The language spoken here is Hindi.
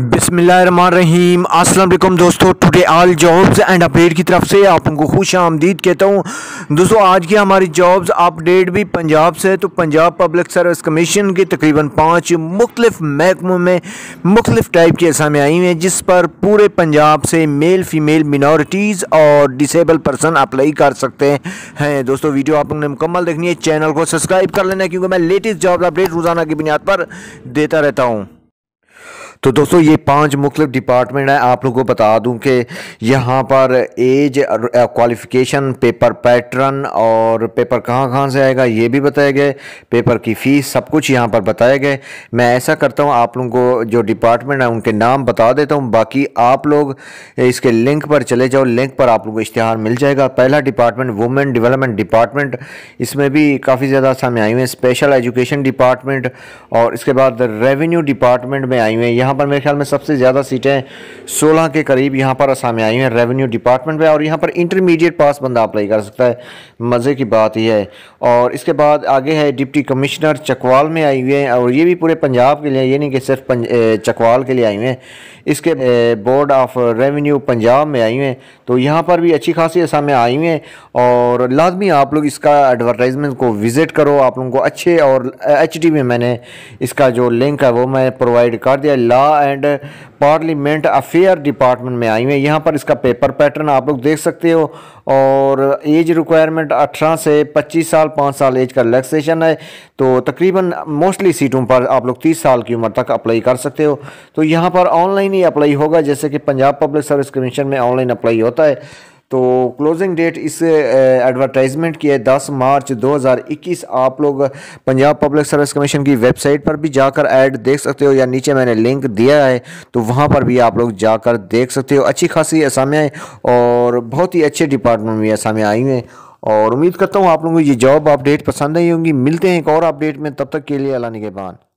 बिसमीम अल्लाम दोस्तों today all jobs and update की तरफ से आप उनको खुश आमदीद कहता हूँ दोस्तों आज की हमारी जॉब्स अपडेट भी पंजाब से तो पंजाब पब्लिक सर्विस कमीशन के तकरीबन पाँच मुख्तलिफ महकमों में मुख्तलिफ टाइप की असामें आई हुई हैं जिस पर पूरे पंजाब से मेल फीमेल मिनॉरिटीज़ और डिसेबल पर्सन अप्लाई कर सकते हैं दोस्तों वीडियो आप मुकम्मल देखनी है चैनल को सब्सक्राइब कर लेना क्योंकि मैं लेटेस्ट जॉब अपडेट रोज़ाना की बुनियाद पर देता रहता हूँ तो दोस्तों ये पांच मुख्त डिपार्टमेंट हैं आप लोगों को बता दूं कि यहाँ पर एज क्वालिफिकेशन पेपर पैटर्न और पेपर कहाँ कहाँ से आएगा ये भी बताया गया पेपर की फ़ीस सब कुछ यहाँ पर बताया गया मैं ऐसा करता हूँ आप लोगों को जो डिपार्टमेंट है उनके नाम बता देता हूँ बाकी आप लोग इसके लिंक पर चले जाओ लिंक पर आप लोग को इश्तहार मिल जाएगा पहला डिपार्टमेंट वुमेन डिवेलपमेंट डिपार्टमेंट इसमें भी काफ़ी ज़्यादा सामने आई हुए हैं स्पेशल एजुकेशन डिपार्टमेंट और इसके बाद रेवेन्यू डिपार्टमेंट में आई हुए हैं यहाँ यहाँ पर मेरे ख्याल में सबसे ज़्यादा सीटें 16 के करीब यहाँ पर असामें आई हैं रेवेन्यू डिपार्टमेंट में और यहाँ पर इंटरमीडिएट पास बंदा अप्लाई कर सकता है मज़े की बात ही है और इसके बाद आगे है डिप्टी कमिश्नर चकवाल में आई हुई हैं और ये भी पूरे पंजाब के लिए ये नहीं कि सिर्फ चकवाल के लिए आई हुए हैं इसके बोर्ड ऑफ रेवेन्यू पंजाब में आई हुए हैं तो यहाँ पर भी अच्छी खासी असामें आई हुई हैं और लाजमी आप लोग इसका एडवर्टाइजमेंट को विज़िट करो आप लोगों को अच्छे और एच में मैंने इसका जो लिंक है वो मैं प्रोवाइड कर दिया law and parliament affair department में आई हुई है यहाँ पर इसका पेपर पैटर्न आप लोग देख सकते हो और एज रिक्वायरमेंट 18 से 25 साल 5 साल एज का रिलैक्सेशन है तो तकरीबन मोस्टली सीटों पर आप लोग 30 साल की उम्र तक अप्लाई कर सकते हो तो यहाँ पर ऑनलाइन ही अप्लाई होगा जैसे कि पंजाब पब्लिक सर्विस कमीशन में ऑनलाइन अप्लाई होता है तो क्लोजिंग डेट इस एडवर्टाइजमेंट की है 10 मार्च 2021 आप लोग पंजाब पब्लिक सर्विस कमीशन की वेबसाइट पर भी जाकर ऐड देख सकते हो या नीचे मैंने लिंक दिया है तो वहाँ पर भी आप लोग जाकर देख सकते हो अच्छी खासी असामियाँ और बहुत ही अच्छे डिपार्टमेंट में असामियाँ आई हैं और उम्मीद करता हूँ आप लोगों को ये जॉब अपडेट पसंद आई होंगी मिलते हैं एक और अपडेट में तब तक के लिए अला निगेबान